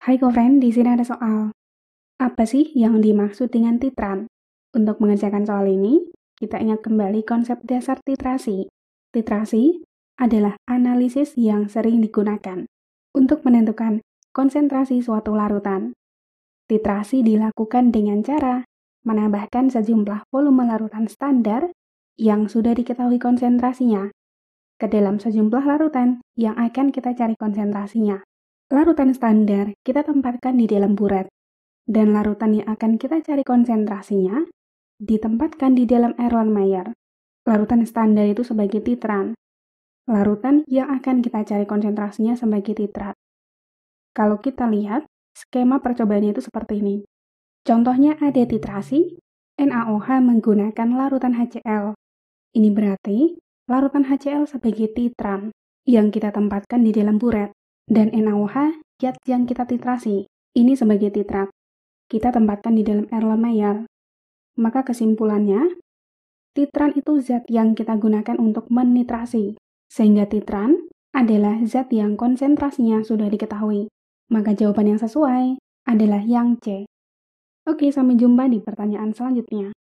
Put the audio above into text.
Hai Goven, di sini ada soal. Apa sih yang dimaksud dengan titran? Untuk mengerjakan soal ini, kita ingat kembali konsep dasar titrasi. Titrasi adalah analisis yang sering digunakan untuk menentukan konsentrasi suatu larutan. Titrasi dilakukan dengan cara menambahkan sejumlah volume larutan standar yang sudah diketahui konsentrasinya ke dalam sejumlah larutan yang akan kita cari konsentrasinya. Larutan standar kita tempatkan di dalam buret, dan larutan yang akan kita cari konsentrasinya ditempatkan di dalam Erlenmeyer. Larutan standar itu sebagai titran. Larutan yang akan kita cari konsentrasinya sebagai titrat. Kalau kita lihat, skema percobaannya itu seperti ini. Contohnya ada titrasi, NaOH menggunakan larutan HCl. Ini berarti larutan HCl sebagai titran yang kita tempatkan di dalam buret dan NaOH zat yang kita titrasi. Ini sebagai titrat. Kita tempatkan di dalam air Erlenmeyer. Ya. Maka kesimpulannya, titran itu zat yang kita gunakan untuk menitrasi, sehingga titran adalah zat yang konsentrasinya sudah diketahui. Maka jawaban yang sesuai adalah yang C. Oke, sampai jumpa di pertanyaan selanjutnya.